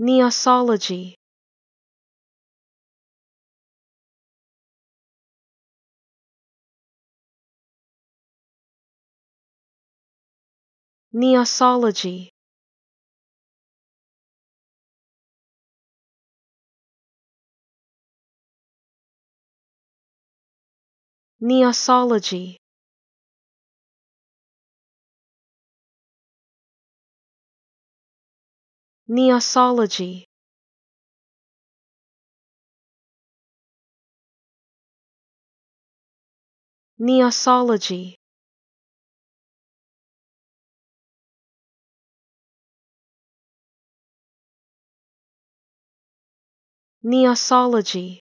Neosology Neosology Neosology Neosology Neosology Neosology